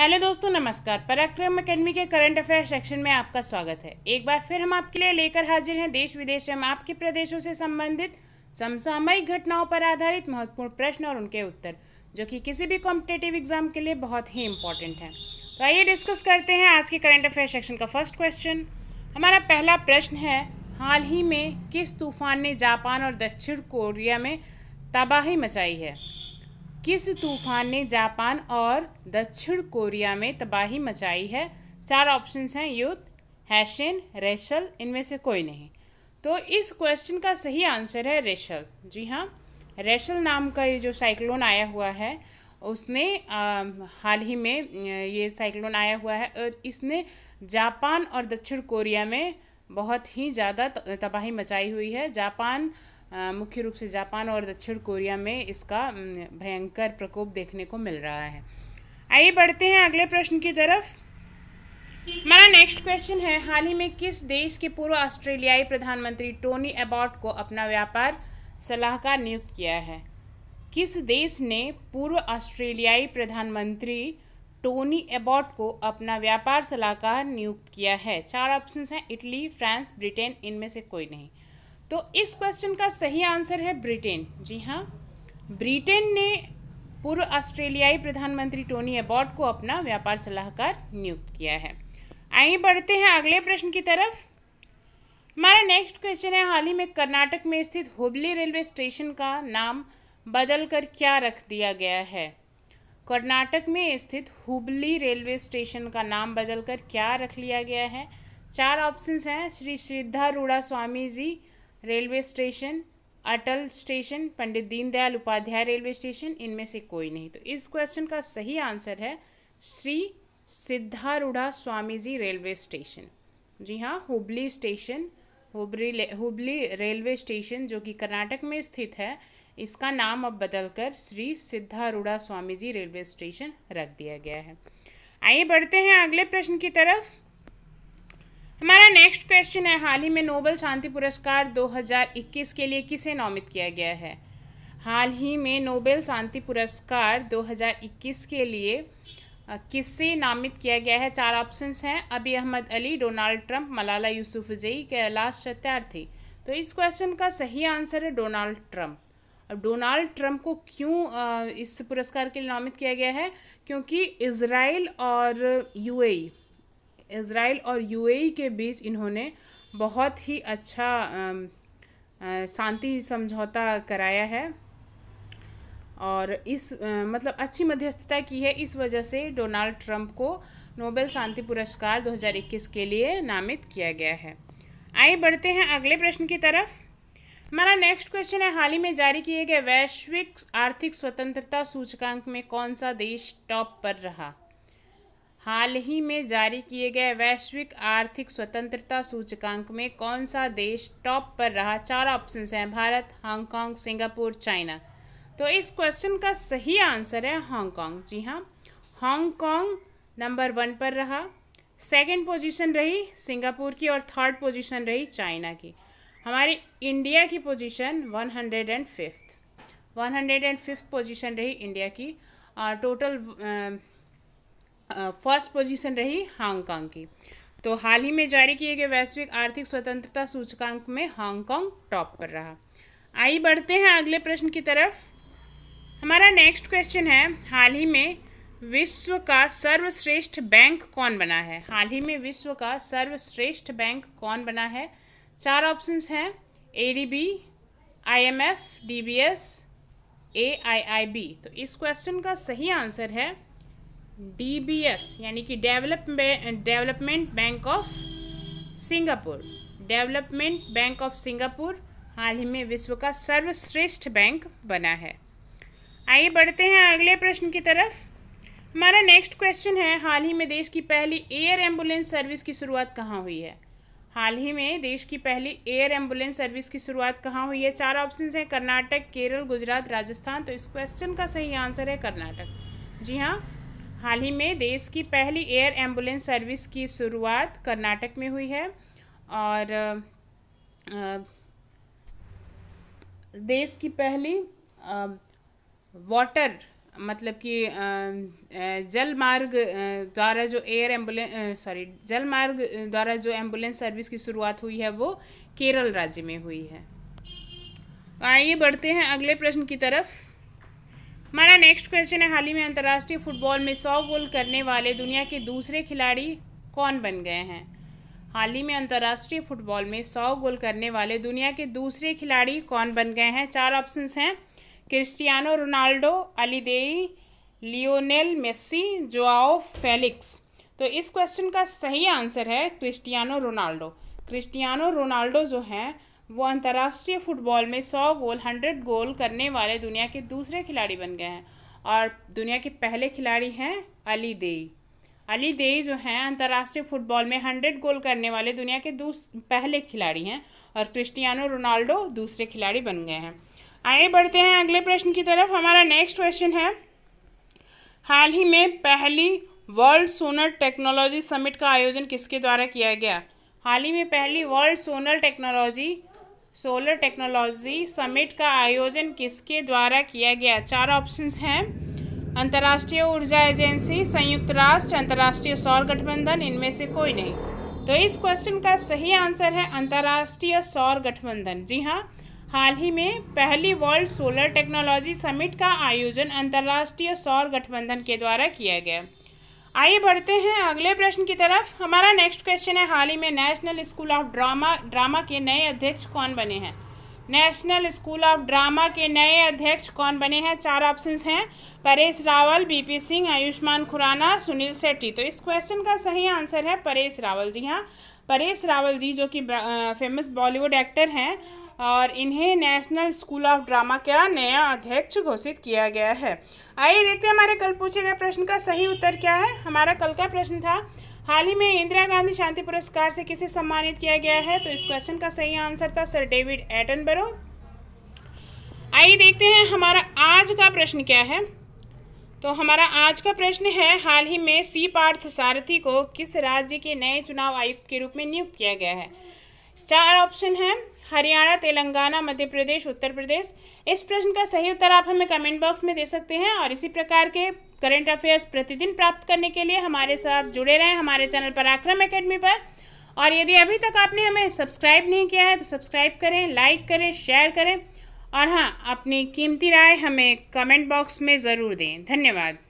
hello दोस्तों नमस्कार पराक्रम अकेडमी के करंट अफेयर सेक्शन में आपका स्वागत है एक बार फिर हम आपके लिए लेकर हाजिर हैं देश विदेश में आपके प्रदेशों से संबंधित समसामयिक घटनाओं पर आधारित महत्वपूर्ण प्रश्न और उनके उत्तर जो कि किसी भी कॉम्पिटेटिव एग्जाम के लिए बहुत ही इंपॉर्टेंट है तो आइए डिस्कस करते हैं आज के करंट अफेयर सेक्शन का फर्स्ट क्वेश्चन हमारा पहला प्रश्न है हाल ही में किस तूफान ने जापान और दक्षिण कोरिया में तबाही मचाई है किस तूफान ने जापान और दक्षिण कोरिया में तबाही मचाई है चार ऑप्शन हैं युद्ध हैशन रेशल इनमें से कोई नहीं तो इस क्वेश्चन का सही आंसर है रेशल जी हाँ रेशल नाम का ये जो साइक्लोन आया हुआ है उसने आ, हाल ही में ये साइक्लोन आया हुआ है और इसने जापान और दक्षिण कोरिया में बहुत ही ज़्यादा तबाही मचाई हुई है जापान मुख्य रूप से जापान और दक्षिण कोरिया में इसका भयंकर प्रकोप देखने को मिल रहा है आइए बढ़ते हैं अगले प्रश्न की तरफ हमारा नेक्स्ट क्वेश्चन है हाल ही में किस देश के पूर्व ऑस्ट्रेलियाई प्रधानमंत्री टोनी एबॉट को अपना व्यापार सलाहकार नियुक्त किया है किस देश ने पूर्व ऑस्ट्रेलियाई प्रधानमंत्री टोनी एबॉट को अपना व्यापार सलाहकार नियुक्त किया है चार ऑप्शंस हैं इटली फ्रांस ब्रिटेन इनमें से कोई नहीं तो इस क्वेश्चन का सही आंसर है ब्रिटेन जी हाँ ब्रिटेन ने पूर्व ऑस्ट्रेलियाई प्रधानमंत्री टोनी एबॉट को अपना व्यापार सलाहकार नियुक्त किया है आइए बढ़ते हैं अगले प्रश्न की तरफ हमारा नेक्स्ट क्वेश्चन है हाल ही में कर्नाटक में स्थित हुबली रेलवे स्टेशन का नाम बदल कर क्या रख दिया गया है कर्नाटक में स्थित हुबली रेलवे स्टेशन का नाम बदलकर क्या रख लिया गया है चार ऑप्शंस हैं Shri Siddharudha Swami ji railway station Atal station Pandit Deendayal Upadhyay railway station इनमें से कोई नहीं तो इस क्वेश्चन का सही आंसर है श्री सिद्धारूढ़ा स्वामी जी रेलवे स्टेशन जी हाँ Hubli station Hubli Hubli railway station जो कि कर्नाटक में स्थित है इसका नाम अब बदलकर श्री सिद्धारूढ़ा स्वामी जी रेलवे स्टेशन रख दिया गया है आइए बढ़ते हैं अगले प्रश्न की तरफ हमारा नेक्स्ट क्वेश्चन है हाल ही में नोबल शांति पुरस्कार 2021 के लिए किसे नामित किया गया है हाल ही में नोबेल शांति पुरस्कार 2021 के लिए किससे नामित किया गया है चार ऑप्शंस हैं अभी अहमद अली डोनाल्ड ट्रंप मलाला जई कैलाश सत्यार्थी तो इस क्वेश्चन का सही आंसर है डोनाल्ड ट्रंप अब डोनाल्ड ट्रंप को क्यों इस पुरस्कार के लिए नामित किया गया है क्योंकि इसराइल और यूएई इसराइल और यूएई के बीच इन्होंने बहुत ही अच्छा शांति समझौता कराया है और इस आ, मतलब अच्छी मध्यस्थता की है इस वजह से डोनाल्ड ट्रंप को नोबेल शांति पुरस्कार 2021 के लिए नामित किया गया है आइए बढ़ते हैं अगले प्रश्न की तरफ हमारा नेक्स्ट क्वेश्चन है हाल ही में जारी किए गए वैश्विक आर्थिक स्वतंत्रता सूचकांक में कौन सा देश टॉप पर रहा हाल ही में जारी किए गए वैश्विक आर्थिक स्वतंत्रता सूचकांक में कौन सा देश टॉप पर रहा चार ऑप्शन हैं भारत हांगकांग सिंगापुर चाइना तो इस क्वेश्चन का सही आंसर है हांगकांग जी हाँ हांगकांग नंबर वन पर रहा सेकंड पोजीशन रही सिंगापुर की और थर्ड पोजीशन रही चाइना की हमारी इंडिया की position one hundred and fifth one hundred and fifth position रही इंडिया की और टोटल फर्स्ट पोजीशन रही हांगकांग की तो हाल ही में जारी किए गए वैश्विक आर्थिक स्वतंत्रता सूचकांक में हांगकांग टॉप पर रहा आई बढ़ते हैं अगले प्रश्न की तरफ हमारा नेक्स्ट क्वेश्चन है हाल ही में विश्व का सर्वश्रेष्ठ बैंक कौन बना है हाल ही में विश्व का सर्वश्रेष्ठ बैंक कौन बना है चार ऑप्शंस हैं A D B I M F D B S A I I B तो इस क्वेश्चन का सही आंसर है डीबीएस यानी कि development Development Bank of Singapore Development Bank of Singapore हाल ही में विश्व का सर्वश्रेष्ठ बैंक बना है आइए बढ़ते हैं अगले प्रश्न की तरफ हमारा नेक्स्ट क्वेश्चन है हाल ही में देश की पहली एयर एम्बुलेंस सर्विस की शुरुआत कहाँ हुई है हाल ही में देश की पहली एयर एम्बुलेंस सर्विस की शुरुआत कहाँ हुई है चार ऑप्शन हैं कर्नाटक केरल गुजरात राजस्थान तो इस क्वेश्चन का सही आंसर है कर्नाटक जी हाँ हाल ही में देश की पहली एयर एम्बुलेंस सर्विस की शुरुआत कर्नाटक में हुई है और देश की पहली वाटर मतलब कि जल मार्ग द्वारा जो एयर एम्बुलेंस सॉरी जल मार्ग द्वारा जो एम्बुलेंस सर्विस की शुरुआत हुई है वो केरल राज्य में हुई है तो आइए बढ़ते हैं अगले प्रश्न की तरफ हमारा नेक्स्ट क्वेश्चन है हाल ही में अंतर्राष्ट्रीय फुटबॉल में सौ गोल करने वाले दुनिया के दूसरे खिलाड़ी कौन बन गए हैं हाल ही में अंतर्राष्ट्रीय फुटबॉल में सौ गोल करने वाले दुनिया के दूसरे खिलाड़ी कौन बन गए हैं चार ऑप्शन हैं Cristiano Ronaldo Ali Daei Lionel Messi Joao Felix तो इस क्वेश्चन का सही आंसर है क्रिस्टियानो रोनाल्डो क्रिस्टियानो रोनाल्डो जो हैं वो अंतर्राष्ट्रीय फुटबॉल में सौ गोल हंड्रेड गोल करने वाले दुनिया के दूसरे खिलाड़ी बन गए हैं और दुनिया के पहले खिलाड़ी हैं अली देई अली देई जो हैं अंतर्राष्ट्रीय फुटबॉल में हंड्रेड गोल करने वाले दुनिया के पहले खिलाड़ी हैं और क्रिस्टियानो रोनाल्डो दूसरे खिलाड़ी बन गए हैं आइए बढ़ते हैं अगले प्रश्न की तरफ हमारा नेक्स्ट क्वेश्चन है हाल ही में पहली वर्ल्ड सोनर टेक्नोलॉजी समिट का आयोजन किसके द्वारा किया गया हाल ही में पहली world sonar technology solar technology summit का आयोजन किसके द्वारा किया गया चार ऑप्शन हैं अंतर्राष्ट्रीय ऊर्जा एजेंसी संयुक्त राष्ट्र अंतर्राष्ट्रीय सौर गठबंधन इनमें से कोई नहीं तो इस क्वेश्चन का सही आंसर है अंतर्राष्ट्रीय सौर गठबंधन जी हाँ हाल ही में पहली वर्ल्ड सोलर टेक्नोलॉजी समिट का आयोजन अंतर्राष्ट्रीय सौर गठबंधन के द्वारा किया गया आइए बढ़ते हैं अगले प्रश्न की तरफ हमारा नेक्स्ट क्वेश्चन है हाल ही में National School of Drama drama के नए अध्यक्ष कौन बने हैं नेशनल स्कूल ऑफ ड्रामा के नए अध्यक्ष कौन बने हैं चार ऑप्शंस हैं परेश रावल बीपी सिंह आयुष्मान खुराना सुनील सेट्टी तो इस क्वेश्चन का सही आंसर है परेश रावल जी हाँ परेश रावल जी जो कि फेमस बॉलीवुड एक्टर हैं और इन्हें नेशनल स्कूल ऑफ ड्रामा का नया अध्यक्ष घोषित किया गया है आइए देखते हैं हमारे कल पूछे गए प्रश्न का सही उत्तर क्या है हमारा कल का प्रश्न था हाल ही में इंदिरा गांधी शांति पुरस्कार से किसे सम्मानित किया गया है तो इस क्वेश्चन का सही आंसर था सर डेविड एटनबरो आइए देखते हैं हमारा आज का प्रश्न क्या है तो हमारा आज का प्रश्न है हाल ही में सी पार्थ सारथी को किस राज्य के नए चुनाव आयुक्त के रूप में नियुक्त किया गया है चार ऑप्शन हैं हरियाणा तेलंगाना मध्य प्रदेश उत्तर प्रदेश इस प्रश्न का सही उत्तर आप हमें कमेंट बॉक्स में दे सकते हैं और इसी प्रकार के करंट अफेयर्स प्रतिदिन प्राप्त करने के लिए हमारे साथ जुड़े रहें हमारे चैनल पराक्रम अकेडमी पर और यदि अभी तक आपने हमें सब्सक्राइब नहीं किया है तो सब्सक्राइब करें लाइक करें शेयर करें और हाँ अपनी कीमती राय हमें कमेंट बॉक्स में ज़रूर दें धन्यवाद